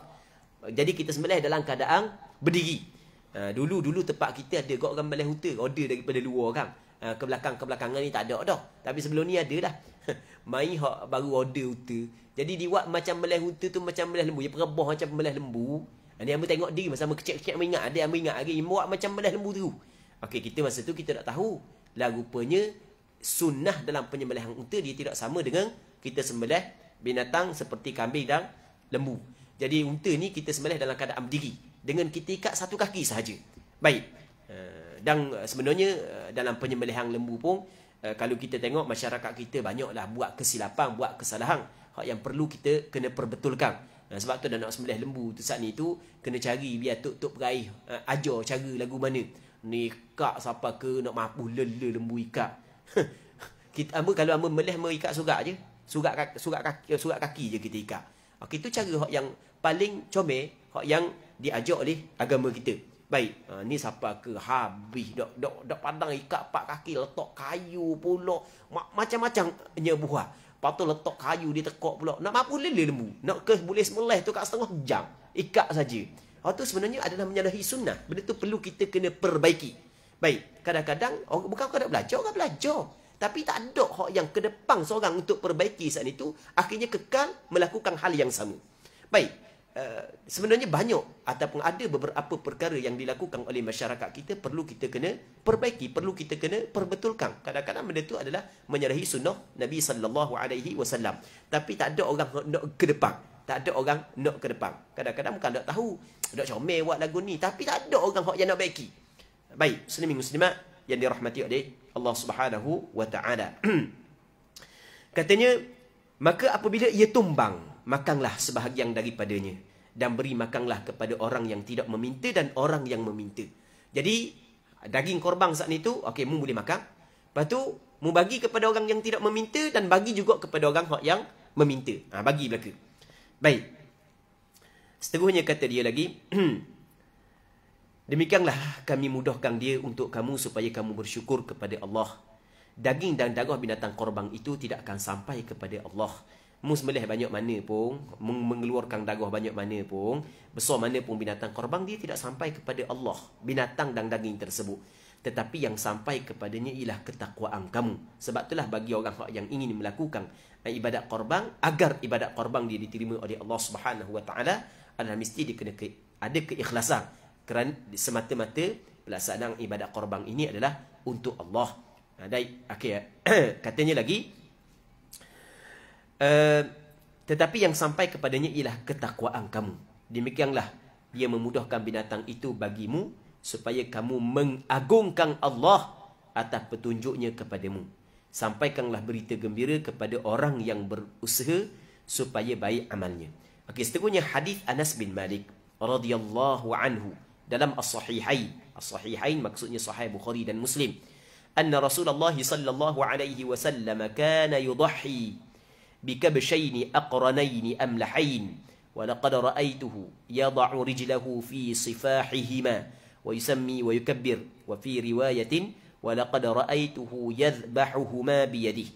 Jadi kita sembelih dalam keadaan berdiri. Dulu-dulu eh, uh, tempat kita ada Gok Rambalai Huta Order daripada luar kan uh, Ke belakang ni tak ada dah Tapi sebelum ni ada dah (laughs) mai hak baru order uta. Jadi diwak macam belah uta tu macam belah lembu. Dia perebah macam belah lembu. Ani ambil tengok diri masa ambil kecil-kecil ambil Ada ambil ingat lagi. Buat macam belah lembu tu. Okey, kita masa tu kita tak tahu. Lah rupanya sunnah dalam penyembelihan uta dia tidak sama dengan kita sembelih binatang seperti kambing dan lembu. Jadi unta ni kita sembelih dalam keadaan berdiri dengan kita ikat satu kaki sahaja. Baik. Eh, dan sebenarnya eh, dalam penyembelihan lembu pun Eh, kalau kita tengok masyarakat kita banyaklah buat kesilapan, buat kesalahan yang perlu kita kena perbetulkan. Ha, sebab tu dah nak sembelih lembu tu saat ni tu kena cari biar tok tok berai ha, eh, ajar cara lagu mana. Ni kak siapa ke nak mampu lele lembu ikak. (laughs) kita ambo kalau ambo melih mau ikak surat je. Surat surat kaki surat kaki je kita ikak. Okey ah, tu cara hak yang paling comel, hak yang diajak oleh agama kita. Baik, ha, ni siapa ke habis dok dok dok padang ikat pak kaki letak kayu pula Ma- macam macamnya nya buah. Patu letak kayu di tekok pula. Nak mampu lele lembu. Nak ke boleh semelah tu kat setengah jam. Ikat saja. Ha tu sebenarnya adalah menyalahi sunnah. Benda tu perlu kita kena perbaiki. Baik, kadang-kadang orang bukan kau nak belajar, orang belajar. Tapi tak ada hak yang kedepang seorang untuk perbaiki saat itu akhirnya kekal melakukan hal yang sama. Baik, Eh, sebenarnya banyak ataupun ada beberapa perkara yang dilakukan oleh masyarakat kita perlu kita kena perbaiki, perlu kita kena perbetulkan. Kadang-kadang benda tu adalah menyerahi sunnah Nabi sallallahu alaihi wasallam. Tapi tak ada orang nak ke depan. Tak ada orang nak ke depan. Kadang-kadang bukan tak tahu. Dok comel buat lagu ni. Tapi tak ada orang yang nak baiki. Baik. Muslimin muslimat yang dirahmati oleh Allah subhanahu wa ta'ala. (clears throat) Katanya, maka apabila ia tumbang. Makanglah sebahagian daripadanya dan beri makanlah kepada orang yang tidak meminta dan orang yang meminta. Jadi daging korban saat itu okey mu boleh makan. Lepas tu mu bagi kepada orang yang tidak meminta dan bagi juga kepada orang yang meminta. Ha, bagi belaka. Baik. Seterusnya kata dia lagi (clears throat) Demikianlah kami mudahkan dia untuk kamu supaya kamu bersyukur kepada Allah. Daging dan darah binatang korban itu tidak akan sampai kepada Allah mu sembelih banyak mana pun, mengeluarkan darah banyak mana pun, besar mana pun binatang korban, dia tidak sampai kepada Allah, binatang dan daging tersebut. Tetapi yang sampai kepadanya ialah ketakwaan kamu. Sebab itulah bagi orang yang ingin melakukan eh, ibadat korban, agar ibadat korban dia diterima oleh Allah Subhanahu Wa Taala, adalah mesti dia kena ke, ada keikhlasan. Kerana semata-mata pelaksanaan ibadat korban ini adalah untuk Allah. ada dai, okay, katanya lagi, Eh, tetapi yang sampai kepadanya ialah ketakwaan kamu. Demikianlah dia memudahkan binatang itu bagimu supaya kamu mengagungkan Allah atas petunjuknya kepadamu. Sampaikanlah berita gembira kepada orang yang berusaha supaya baik amalnya. Okey, seterusnya hadis Anas bin Malik radhiyallahu anhu dalam as-sahihain. As-sahihain maksudnya sahih Bukhari dan Muslim. Anna Rasulullah sallallahu alaihi wasallam kana yudhahi بكبشين أقرنين أملحين ولقد رأيته يضع رجله في صفاحهما ويسمي ويكبر وفي رواية ولقد رأيته يذبحهما بيده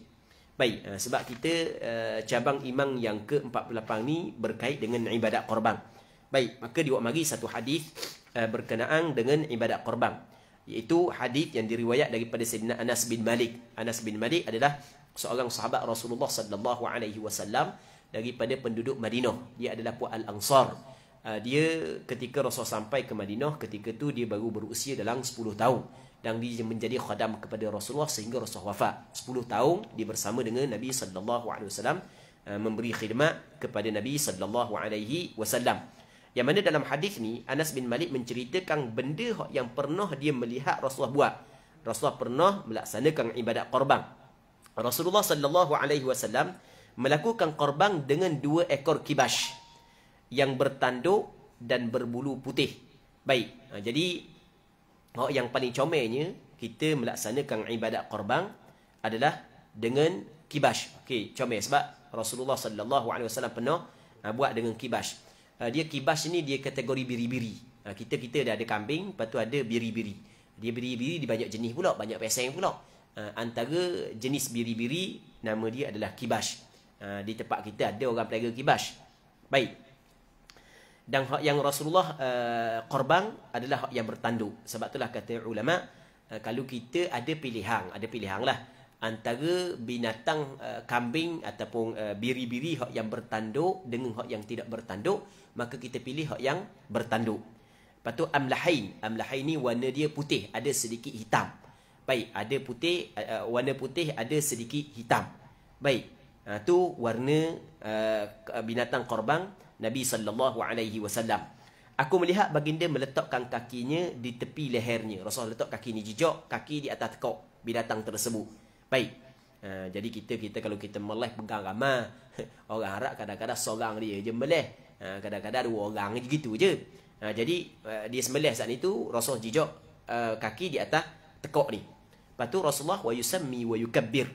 Baik, eh, sebab kita eh, cabang imam yang ke-48 ni berkait dengan ibadat korban. Baik, maka diwak mari satu hadis eh, berkenaan dengan ibadat korban. Iaitu hadis yang diriwayat daripada Sayyidina Anas bin Malik. Anas bin Malik adalah seorang sahabat Rasulullah sallallahu alaihi wasallam daripada penduduk Madinah. Dia adalah puak Al-Ansar. Ah, dia ketika Rasul sampai ke Madinah, ketika tu dia baru berusia dalam 10 tahun dan dia menjadi khadam kepada Rasulullah sehingga Rasul wafat. 10 tahun dia bersama dengan Nabi sallallahu alaihi wasallam ah, memberi khidmat kepada Nabi sallallahu alaihi wasallam. Yang mana dalam hadis ni Anas bin Malik menceritakan benda yang pernah dia melihat Rasulullah buat. Rasulullah pernah melaksanakan ibadat korban Rasulullah sallallahu alaihi wasallam melakukan korban dengan dua ekor kibash yang bertanduk dan berbulu putih. Baik. Ha, jadi oh, yang paling comelnya kita melaksanakan ibadat korban adalah dengan kibash. Okey, comel sebab Rasulullah sallallahu alaihi wasallam pernah ha, buat dengan kibash. Ha, dia kibash ni dia kategori biri-biri. kita kita dah ada kambing, lepas tu ada biri-biri. Dia biri-biri di banyak jenis pula, banyak pesaing pula uh, antara jenis biri-biri nama dia adalah kibash. Uh, di tempat kita ada orang pelaga kibash. Baik. Dan hak yang Rasulullah uh, korban adalah hak yang bertanduk. Sebab itulah kata ulama uh, kalau kita ada pilihan, ada pilihanlah antara binatang uh, kambing ataupun uh, biri-biri hak yang bertanduk dengan hak yang tidak bertanduk, maka kita pilih hak yang bertanduk. Lepas tu amlahain. Amlahain ni warna dia putih. Ada sedikit hitam. Baik, ada putih, uh, warna putih ada sedikit hitam. Baik, itu eh, uh, warna uh, binatang korban Nabi sallallahu alaihi wasallam. Aku melihat baginda meletakkan kakinya di tepi lehernya. Rasul letak kaki ni jejak, kaki di atas tekok binatang tersebut. Baik. Uh, jadi kita kita kalau kita meleh pegang ramah, (laughs) orang harap kadang-kadang seorang dia je meleh. Uh, kadang-kadang dua orang je gitu je. Uh, jadi uh, dia sembelih saat itu Rasul jejak uh, kaki di atas tekuk ni. Lepas tu Rasulullah wa yusammi wa yukabbir.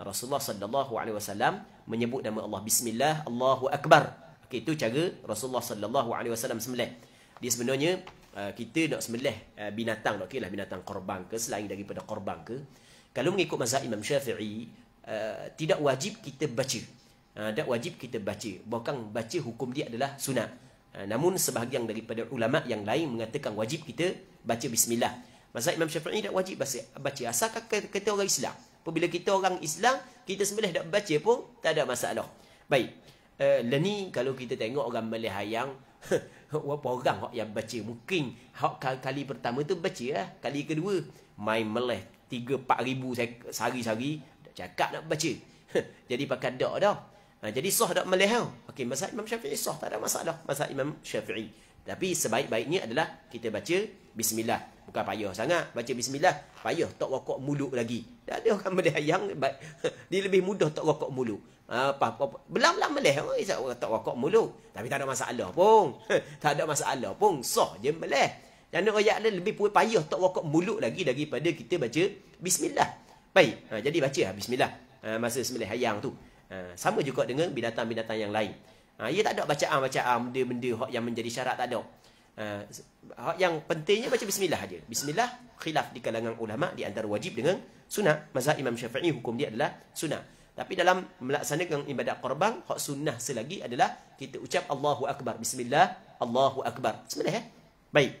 Rasulullah sallallahu alaihi wasallam menyebut nama Allah bismillah Allahu akbar. Okey itu cara Rasulullah sallallahu alaihi wasallam sembelih. Dia sebenarnya uh, kita nak sembelih uh, binatang tak okeylah binatang korban ke selain daripada korban ke. Kalau mengikut mazhab Imam Syafi'i uh, tidak wajib kita baca. tak wajib kita baca. Bukan baca hukum dia adalah sunat. namun sebahagian daripada ulama yang lain mengatakan wajib kita baca bismillah. Mazhab Imam Syafi'i tak wajib baca, baca. Asalkan kata orang Islam. Apabila kita orang Islam, kita sembelih tak baca pun tak ada masalah. Baik. Uh, eh, Leni lah kalau kita tengok orang Malay hayang, (laughs) berapa orang yang baca? Mungkin kali, pertama tu baca lah. Kali kedua, main meleh tiga empat ribu sehari-sehari, tak cakap nak baca. (laughs) Jadi pakai dak dah. Ha, jadi sah tak Malay tau. Okey, masalah Imam Syafi'i sah. Tak ada masalah masalah Imam Syafi'i. Tapi sebaik-baiknya adalah kita baca Bismillah. Bukan payah sangat. Baca bismillah. Payah. Tak rokok mulut lagi. Tak ada orang (laughs) boleh yang (laughs) Dia lebih mudah tak rokok mulut. Ha, apa, apa, apa. Belam-belam boleh. Oh, tak rokok mulut. Tapi tak ada masalah pun. (laughs) tak ada masalah pun. Soh je boleh. Dan rakyat ni lebih payah tak rokok mulut lagi daripada kita baca bismillah. Baik. Ha, jadi baca lah bismillah. Ha, masa sembelih hayang tu. Ha, sama juga dengan binatang-binatang yang lain. Ha, ia ya tak ada bacaan-bacaan benda-benda yang menjadi syarat tak ada. Uh, yang pentingnya baca bismillah aja. Bismillah khilaf di kalangan ulama di antara wajib dengan sunnah. Mazhab Imam Syafi'i hukum dia adalah sunnah. Tapi dalam melaksanakan ibadat korban, hak sunnah selagi adalah kita ucap Allahu Akbar. Bismillah, Allahu Akbar. Bismillah eh? Baik.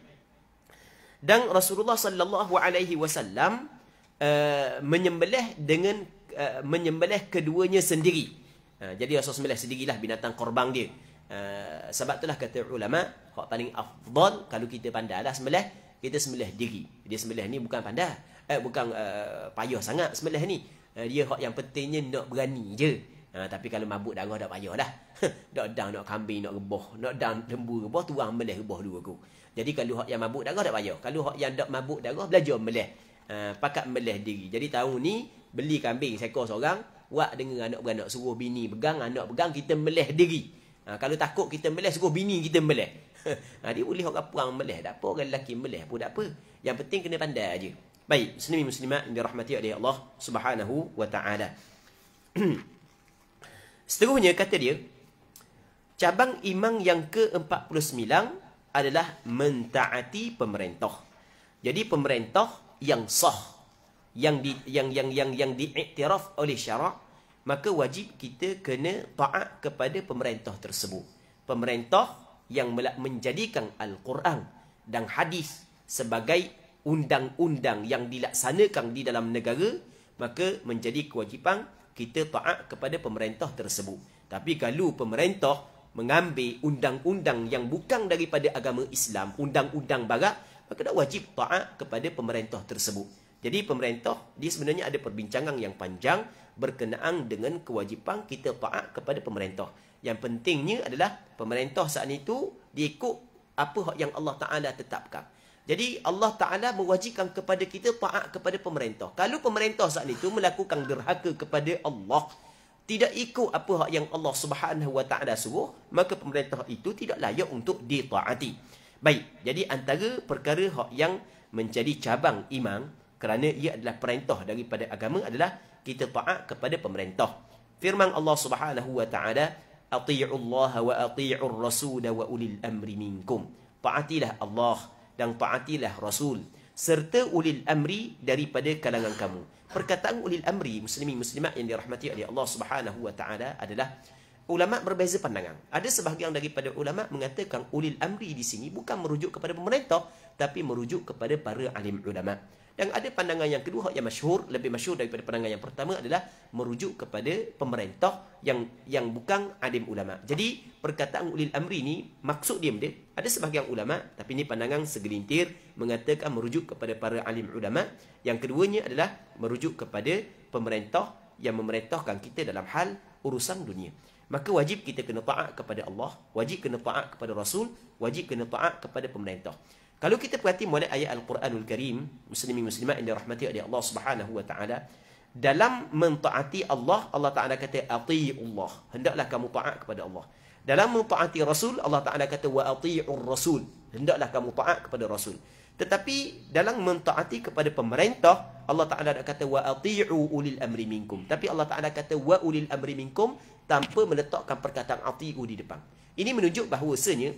Dan Rasulullah sallallahu alaihi wasallam eh, menyembelih dengan uh, menyembelih keduanya sendiri. Uh, jadi Rasulullah sembelih sendirilah binatang korban dia. Eh, sebab itulah kata ulama, hak paling afdal kalau kita pandai lah sembelih, kita sembelih diri. Dia sembelih ni bukan pandai, eh bukan uh, payah sangat sembelih ni. Uh, dia hak yang pentingnya nak berani je. Uh, tapi kalau mabuk darah dah payah dah. (laughs) Nak dan nak kambing nak rebah, nak dan lembu rebah tuang meleh rebah dua aku. Jadi kalau hak yang mabuk darah tak payah. Kalau hak yang tak mabuk darah belajar meleh. Uh, pakat meleh diri. Jadi tahun ni beli kambing seekor seorang, buat dengan anak beranak suruh bini pegang, anak pegang kita meleh diri. Ha, kalau takut kita meleh, suruh bini kita meleh. (laughs) ha, dia boleh orang perang meleh. Tak apa, orang lelaki meleh pun tak apa. Yang penting kena pandai aja. Baik, muslimin muslimat yang dirahmati oleh Allah subhanahu wa ta'ala. (clears throat) Seterusnya kata dia, cabang iman yang ke-49 adalah mentaati pemerintah. Jadi pemerintah yang sah yang di, yang yang yang yang diiktiraf oleh syarak maka wajib kita kena taat kepada pemerintah tersebut. Pemerintah yang menjadikan Al-Quran dan hadis sebagai undang-undang yang dilaksanakan di dalam negara, maka menjadi kewajipan kita taat kepada pemerintah tersebut. Tapi kalau pemerintah mengambil undang-undang yang bukan daripada agama Islam, undang-undang barat, maka tak wajib taat kepada pemerintah tersebut. Jadi pemerintah di sebenarnya ada perbincangan yang panjang berkenaan dengan kewajipan kita taat kepada pemerintah. Yang pentingnya adalah pemerintah saat itu diikut apa yang Allah Taala tetapkan. Jadi Allah Taala mewajibkan kepada kita taat kepada pemerintah. Kalau pemerintah saat itu melakukan derhaka kepada Allah, tidak ikut apa hak yang Allah Subhanahu Wa Taala suruh, maka pemerintah itu tidak layak untuk ditaati. Baik, jadi antara perkara hak yang menjadi cabang iman kerana ia adalah perintah daripada agama adalah kita taat kepada pemerintah. Firman Allah Subhanahu wa taala, "Ati'u Allah wa ati'ur rasul wa ulil amri minkum." Taatilah Allah dan taatilah Rasul serta ulil amri daripada kalangan kamu. Perkataan ulil amri muslimin muslimat yang dirahmati oleh Allah Subhanahu wa taala adalah ulama berbeza pandangan. Ada sebahagian daripada ulama mengatakan ulil amri di sini bukan merujuk kepada pemerintah tapi merujuk kepada para alim ulama. Yang ada pandangan yang kedua yang masyhur lebih masyhur daripada pandangan yang pertama adalah merujuk kepada pemerintah yang yang bukan adim ulama. Jadi perkataan ulil amri ini maksud dia dia ada sebahagian ulama tapi ini pandangan segelintir mengatakan merujuk kepada para alim ulama. Yang keduanya adalah merujuk kepada pemerintah yang memerintahkan kita dalam hal urusan dunia. Maka wajib kita kena taat kepada Allah, wajib kena taat kepada Rasul, wajib kena taat kepada pemerintah. Kalau kita perhati mulai ayat Al-Quranul Karim, muslimin muslimat yang dirahmati oleh Allah Subhanahu wa taala, dalam mentaati Allah, Allah Taala kata atiullah, hendaklah kamu taat kepada Allah. Dalam mentaati Rasul, Allah Taala kata wa atiur rasul, hendaklah kamu taat kepada Rasul. Tetapi dalam mentaati kepada pemerintah, Allah Taala nak kata wa atiu ulil amri minkum. Tapi Allah Taala kata wa ulil amri minkum tanpa meletakkan perkataan atiu di depan. Ini menunjuk bahawasanya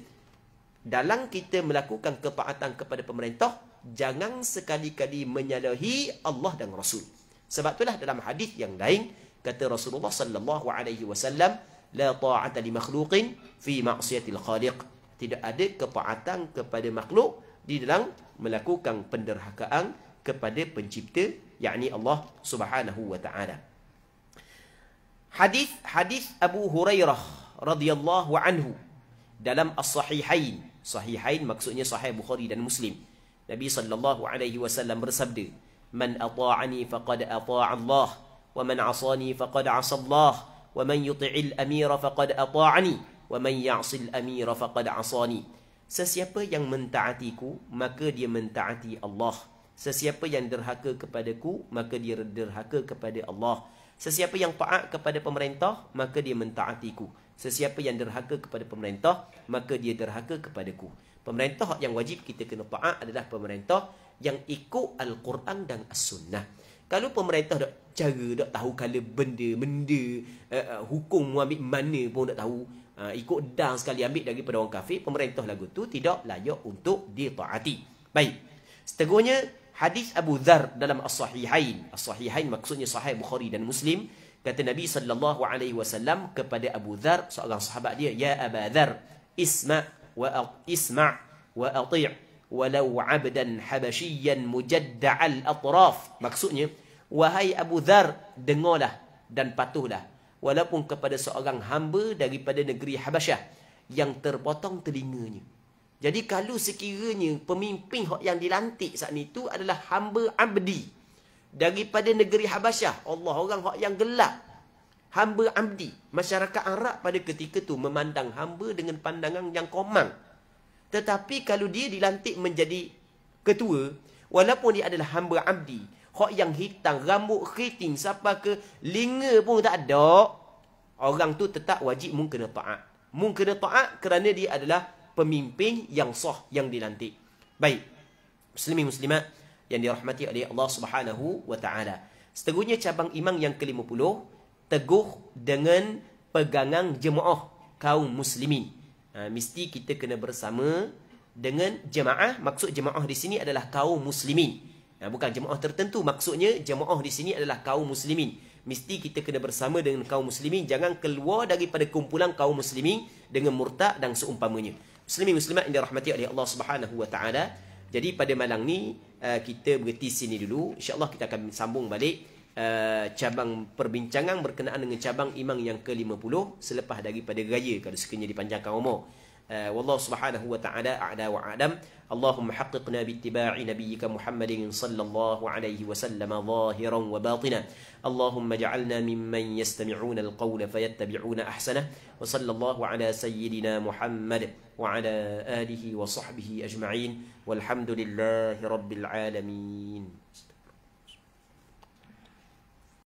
dalam kita melakukan kepaatan kepada pemerintah jangan sekali-kali menyalahi Allah dan Rasul. Sebab itulah dalam hadis yang lain kata Rasulullah sallallahu alaihi wasallam la ta'ata li makhluqin fi ma'siyatil khaliq. Tidak ada kepaatan kepada makhluk di dalam melakukan penderhakaan kepada pencipta yakni Allah Subhanahu wa taala. Hadis hadis Abu Hurairah radhiyallahu anhu dalam as-sahihain sahihain maksudnya sahih bukhari dan muslim nabi sallallahu alaihi wasallam bersabda man ata'ani faqad ata'a allah wa man 'asani faqad 'asa allah wa man yuti'il amira faqad ata'ani wa man ya'sil amira faqad 'asani sesiapa yang mentaatiku maka dia mentaati allah sesiapa yang derhaka kepadaku maka dia derhaka kepada allah Sesiapa yang taat kepada pemerintah, maka dia mentaatiku. Sesiapa yang derhaka kepada pemerintah, maka dia derhaka kepadaku. Pemerintah yang wajib kita kena taat adalah pemerintah yang ikut Al-Quran dan As-Sunnah. Kalau pemerintah tak cara, tak tahu kala benda, benda, uh, uh, hukum ambil mana pun tak tahu, uh, ikut dan sekali ambil daripada orang kafir, pemerintah lagu tu tidak layak untuk ditaati. Baik. Seterusnya, hadis Abu Dhar dalam As-Sahihain. As-Sahihain maksudnya sahih Bukhari dan Muslim. Kata Nabi sallallahu alaihi wasallam kepada Abu Dhar, seorang sahabat dia, "Ya Abu Dhar, isma' wa isma' wa ati' walau 'abdan habasyyan mujadda'al atraf." Maksudnya, wahai Abu Dhar, dengarlah dan patuhlah walaupun kepada seorang hamba daripada negeri Habasyah yang terpotong telinganya. Jadi kalau sekiranya pemimpin yang dilantik saat itu adalah hamba abdi, daripada negeri Habasyah. Allah orang yang gelap. Hamba Amdi. Masyarakat Arab pada ketika itu memandang hamba dengan pandangan yang komang. Tetapi kalau dia dilantik menjadi ketua, walaupun dia adalah hamba Amdi, hak yang hitam, rambut keriting, siapa ke linga pun tak ada, orang tu tetap wajib mungkin ta'at. Mungkin ta'at kerana dia adalah pemimpin yang sah yang dilantik. Baik. Muslimin muslimat yang dirahmati oleh Allah Subhanahu wa taala. Seterusnya cabang imam yang ke-50 teguh dengan pegangan jemaah kaum muslimin. Ha, mesti kita kena bersama dengan jemaah, maksud jemaah di sini adalah kaum muslimin. Ha, bukan jemaah tertentu, maksudnya jemaah di sini adalah kaum muslimin. Mesti kita kena bersama dengan kaum muslimin, jangan keluar daripada kumpulan kaum muslimin dengan murtad dan seumpamanya. Muslimin muslimat yang dirahmati oleh Allah Subhanahu wa taala. Jadi pada malang ni uh, kita berhenti sini dulu. InsyaAllah kita akan sambung balik uh, cabang perbincangan berkenaan dengan cabang imam yang ke-50 selepas daripada raya kalau sekiranya dipanjangkan umur. آه، والله سبحانه وتعالى أعلى وأعلم اللهم حققنا باتباع نبيك محمد صلى الله عليه وسلم ظاهرا وباطنا اللهم اجعلنا ممن يستمعون القول فيتبعون أحسنه وصلى الله على سيدنا محمد وعلى آله وصحبه أجمعين والحمد لله رب العالمين